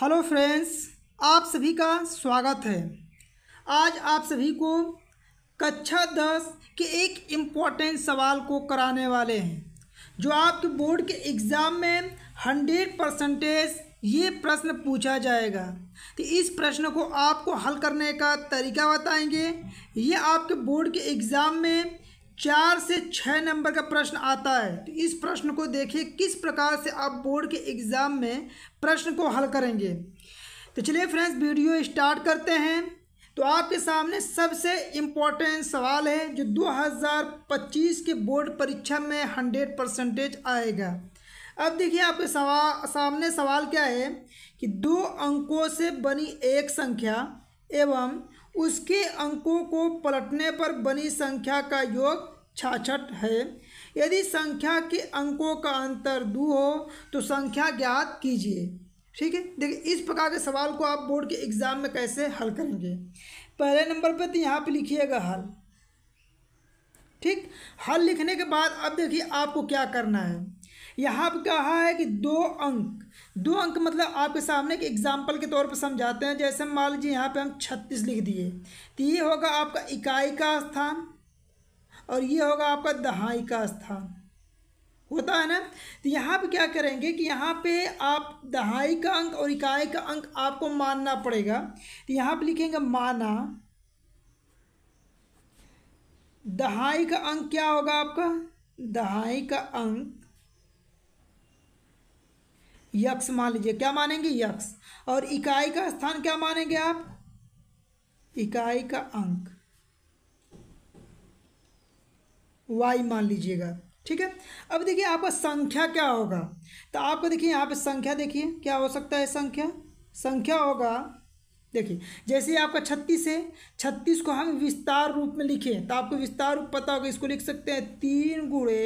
hello friends आप सभी का स्वागत है आज आप सभी को कक्षा दस के एक इम्पॉर्टेंट सवाल को कराने वाले हैं जो आपके बोर्ड के एग्ज़ाम में हंड्रेड परसेंटेज ये प्रश्न पूछा जाएगा तो इस प्रश्न को आपको हल करने का तरीका बताएंगे ये आपके बोर्ड के एग्ज़ाम में चार से छः नंबर का प्रश्न आता है तो इस प्रश्न को देखिए किस प्रकार से आप बोर्ड के एग्ज़ाम में प्रश्न को हल करेंगे तो चलिए फ्रेंड्स वीडियो स्टार्ट करते हैं तो आपके सामने सबसे इम्पोर्टेंट सवाल है जो 2025 के बोर्ड परीक्षा में हंड्रेड परसेंटेज आएगा अब देखिए आपके सवा सामने सवाल क्या है कि दो अंकों से बनी एक संख्या एवं उसके अंकों को पलटने पर बनी संख्या का योग छाछठ है यदि संख्या के अंकों का अंतर दो हो तो संख्या ज्ञात कीजिए ठीक है देखिए इस प्रकार के सवाल को आप बोर्ड के एग्ज़ाम में कैसे हल करेंगे पहले नंबर पर तो यहाँ पर लिखिएगा हल ठीक हल लिखने के बाद अब देखिए आपको क्या करना है यहाँ पर कहा है कि दो अंक दो अंक मतलब आपके सामने के एग्जाम्पल के तौर पर समझाते हैं जैसे मान लीजिए यहाँ पे हम छत्तीस लिख दिए तो ये होगा आपका इकाई का स्थान और ये होगा आपका दहाई का स्थान होता है ना तो यहाँ पे क्या करेंगे कि यहाँ पे आप दहाई का अंक और इकाई का अंक आपको मानना पड़ेगा तो यहाँ पर लिखेंगे माना दहाई का अंक क्या होगा आपका दहाई का अंक यक्स मान लीजिए क्या मानेंगे यक्स और इकाई का स्थान क्या मानेंगे आप इकाई का अंक वाई मान लीजिएगा ठीक है अब देखिए आपका संख्या क्या होगा तो आपको देखिए यहाँ पे संख्या देखिए क्या हो सकता है संख्या संख्या होगा देखिए जैसे आपका छत्तीस है छत्तीस को हम विस्तार रूप में लिखें तो आपको विस्तार रूप पता होगा इसको लिख सकते हैं तीन गुड़े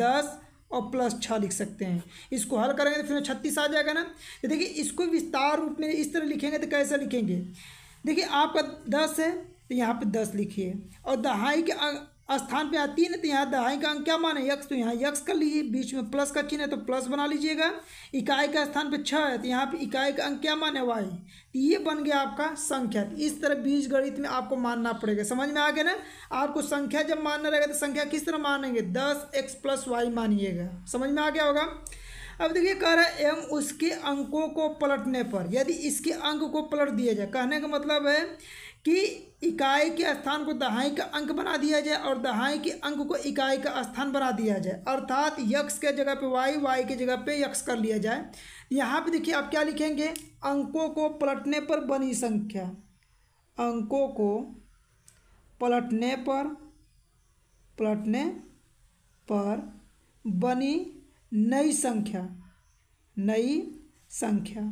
दस और प्लस छः लिख सकते हैं इसको हल करेंगे तो फिर छत्तीस आ जाएगा ना तो देखिए इसको विस्तार रूप में इस तरह लिखेंगे तो कैसे लिखेंगे देखिए आपका दस है तो यहाँ पे दस लिखिए और दहाई के अं- स्थान पे आती है ना तो यहाँ दहाई का अंक क्या माने यक्स तो यहाँ यक्स कर लीजिए बीच में प्लस का चिन्ह है तो प्लस बना लीजिएगा इकाई का स्थान पे छः है तो यहाँ पे इकाई का अंक क्या माने वाई तो ये बन गया आपका संख्या तो इस तरह बीज गणित में आपको मानना पड़ेगा समझ में आ गया ना आपको संख्या जब मानना रहेगा तो संख्या किस तरह मानेंगे दस एक्स प्लस वाई मानिएगा समझ में आ गया होगा अब देखिए कह रहा है एम उसके अंकों को पलटने पर यदि इसके अंक को पलट दिया जाए कहने का मतलब है कि इकाई के स्थान को दहाई का अंक बना दिया जाए और दहाई के अंक को इकाई का स्थान बना दिया जाए अर्थात यक्स के जगह पे वाई वाई के जगह पे यक्स कर लिया जाए यहाँ पे देखिए आप क्या लिखेंगे अंकों को पलटने पर बनी संख्या अंकों को पलटने पर पलटने पर बनी नई संख्या नई संख्या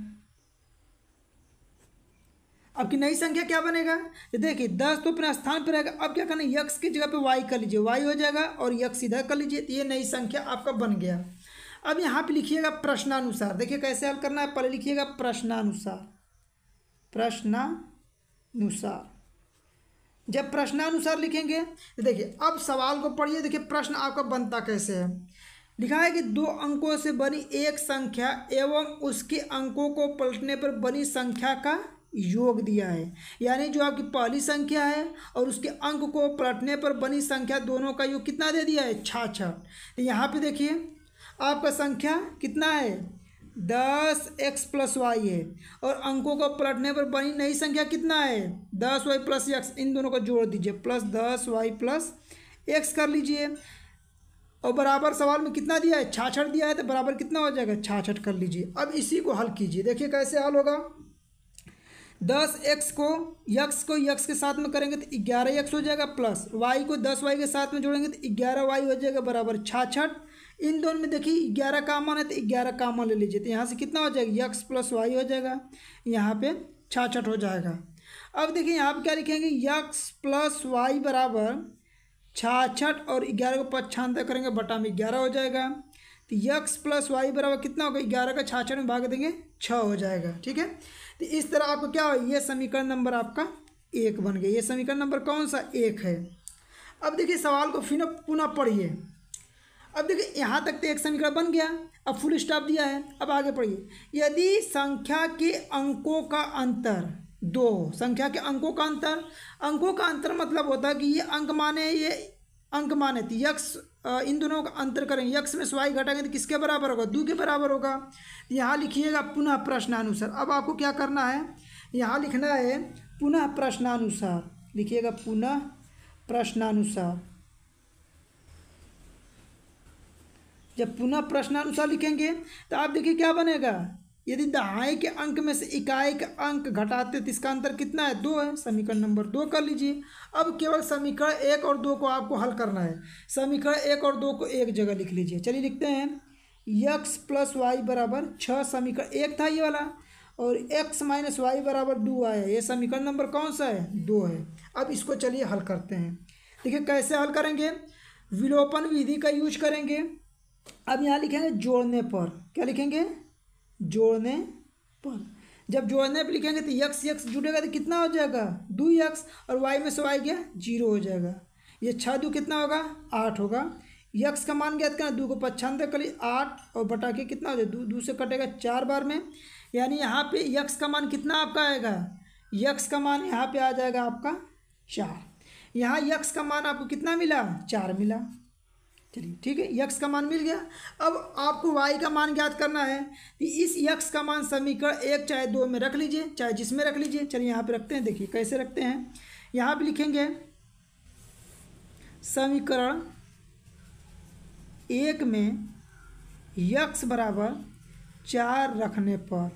आपकी नई संख्या क्या बनेगा देखिए दस तो अपने स्थान पर रहेगा अब क्या करना है यक्स की जगह पे वाई कर लीजिए वाई हो जाएगा और यक्स सीधा कर लीजिए तो ये नई संख्या आपका बन गया अब यहाँ पे लिखिएगा प्रश्नानुसार देखिए कैसे हल करना है पहले लिखिएगा प्रश्नानुसार प्रश्नानुसार जब प्रश्नानुसार लिखेंगे तो देखिए अब सवाल को पढ़िए देखिए प्रश्न आपका बनता कैसे है लिखा है कि दो अंकों से बनी एक संख्या एवं उसके अंकों को पलटने पर बनी संख्या का योग दिया है यानी जो आपकी पहली संख्या है और उसके अंक को पलटने पर बनी संख्या दोनों का योग कितना दे दिया है छाछ तो यहाँ पे देखिए आपका संख्या कितना है दस एक्स प्लस वाई है और अंकों को पलटने पर बनी नई संख्या कितना है दस वाई प्लस एक्स इन दोनों को जोड़ दीजिए प्लस दस वाई प्लस एक्स कर लीजिए और बराबर सवाल में कितना दिया है छाछठ दिया है तो बराबर कितना हो जाएगा छाछठ कर लीजिए अब इसी को हल कीजिए देखिए कैसे हल होगा दस एक्स को यक्स को यक्स के साथ में करेंगे तो ग्यारह एक्स हो जाएगा प्लस वाई को दस वाई के साथ में जोड़ेंगे तो ग्यारह वाई हो जाएगा बराबर छाछठ इन दोनों में देखिए ग्यारह कामन है तो ग्यारह कामन ले लीजिए तो यहाँ से कितना हो जाएगा यक्स प्लस वाई हो जाएगा यहाँ पे छाछठ हो जाएगा अब देखिए यहाँ पर क्या लिखेंगे यक्स प्लस वाई बराबर छाछठ और ग्यारह को पच्छानता करेंगे बटा में ग्यारह हो जाएगा तो यक्स प्लस वाई बराबर कितना होगा ग्यारह का छाछठ में भाग देंगे छः हो जाएगा ठीक है तो इस तरह आपको क्या हो ये समीकरण नंबर आपका एक बन गया ये समीकरण नंबर कौन सा एक है अब देखिए सवाल को फिर पुनः पढ़िए अब देखिए यहाँ तक तो एक समीकरण बन गया अब फुल स्टॉप दिया है अब आगे पढ़िए यदि संख्या के अंकों का अंतर दो संख्या के अंकों का अंतर अंकों का अंतर मतलब होता है कि ये अंक माने ये अंक माने तो यक्स इन दोनों का अंतर करेंगे यक्ष में स्वाई घटाएंगे तो किसके बराबर होगा दू के बराबर होगा यहाँ लिखिएगा पुनः प्रश्नानुसार अब आपको क्या करना है यहाँ लिखना है पुनः प्रश्नानुसार लिखिएगा पुनः प्रश्नानुसार जब पुनः प्रश्नानुसार लिखेंगे तो आप देखिए क्या बनेगा यदि दहाई के अंक में से इकाई का अंक घटाते तो इसका अंतर कितना है दो है समीकरण नंबर दो कर लीजिए अब केवल समीकरण एक और दो को आपको हल करना है समीकरण एक और दो को एक जगह लिख लीजिए चलिए लिखते हैं यक्स प्लस वाई बराबर छः समीकरण एक था ये वाला और एक्स माइनस वाई बराबर दो आया ये समीकरण नंबर कौन सा है दो है अब इसको चलिए हल करते हैं देखिए कैसे हल करेंगे विलोपन विधि का यूज करेंगे अब यहाँ लिखेंगे जोड़ने पर क्या लिखेंगे जोड़ने पर जब जोड़ने पर लिखेंगे तो यक्स यक्स जुड़ेगा तो कितना हो जाएगा दो यक्स और वाई में से वाई गया जीरो हो जाएगा ये छः दो कितना होगा आठ होगा यक्स का मान ज्ञात करना दो को कर लिए आठ और बटा के कितना हो जाएगा दो दो से कटेगा चार बार में यानी यहाँ पे यक्स का मान कितना आपका आएगा यक्स का मान यहाँ पे आ जाएगा आपका चार यहाँ यक्स का मान आपको कितना मिला चार मिला चलिए ठीक है यक्स का मान मिल गया अब आपको वाई का मान ज्ञात करना है कि इस यक्स का मान समीकरण एक चाहे दो में रख लीजिए चाहे जिसमें रख लीजिए चलिए यहाँ पे रखते हैं देखिए कैसे रखते हैं यहाँ पे लिखेंगे समीकरण एक में यक्स बराबर चार रखने पर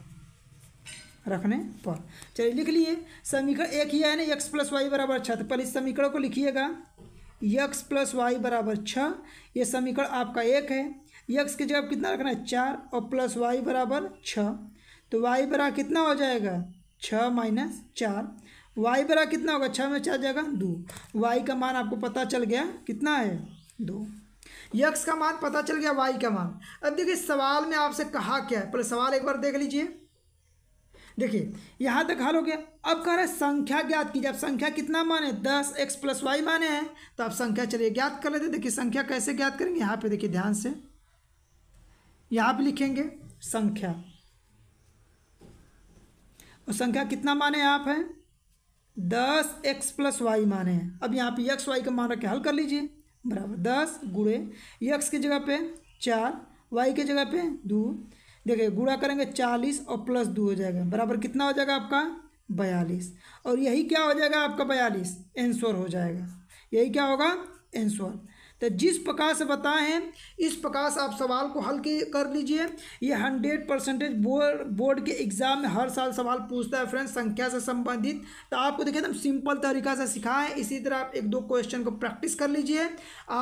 रखने पर चलिए लिख लिए समीकरण एक ही है ना यक्स प्लस वाई बराबर छत पर इस समीकरण को लिखिएगा यक्स प्लस वाई बराबर छः ये समीकरण आपका एक है यक्स की जगह कितना रखना है चार और प्लस वाई बराबर छः तो वाई बराबर कितना हो जाएगा छः माइनस चार वाई बरा कितना होगा छः में चार जाएगा दो वाई का मान आपको पता चल गया कितना है दो यक्स का मान पता चल गया वाई का मान अब देखिए सवाल में आपसे कहा क्या है पहले सवाल एक बार देख लीजिए देखिए यहाँ तक हाल हो गया अब कह रहे संख्या ज्ञात कीजिए अब संख्या कितना माने दस एक्स प्लस वाई माने हैं तो अब संख्या चलिए ज्ञात कर लेते देखिए संख्या कैसे ज्ञात करेंगे यहाँ पे देखिए ध्यान से यहाँ पे लिखेंगे संख्या और संख्या कितना माने आप हैं दस एक्स प्लस वाई माने हैं अब यहाँ पे एक्स वाई का मान रख के हल कर लीजिए बराबर दस गुड़े यक्स की जगह पे चार वाई की जगह पे दो देखिए गुड़ा करेंगे चालीस और प्लस दो हो जाएगा बराबर कितना हो जाएगा आपका बयालीस और यही क्या हो जाएगा आपका बयालीस एंसोर हो जाएगा यही क्या होगा एंसोर तो जिस प्रकार से बताए हैं इस प्रकार से आप सवाल को हल के कर लीजिए ये हंड्रेड परसेंटेज बोर्ड बोर्ड के एग्ज़ाम में हर साल सवाल पूछता है फ्रेंड्स संख्या से संबंधित तो आपको देखिए एकदम सिंपल तरीका से सिखाएं इसी तरह आप एक दो क्वेश्चन को प्रैक्टिस कर लीजिए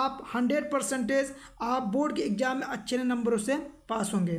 आप हंड्रेड परसेंटेज आप बोर्ड के एग्ज़ाम में अच्छे नंबरों से पास होंगे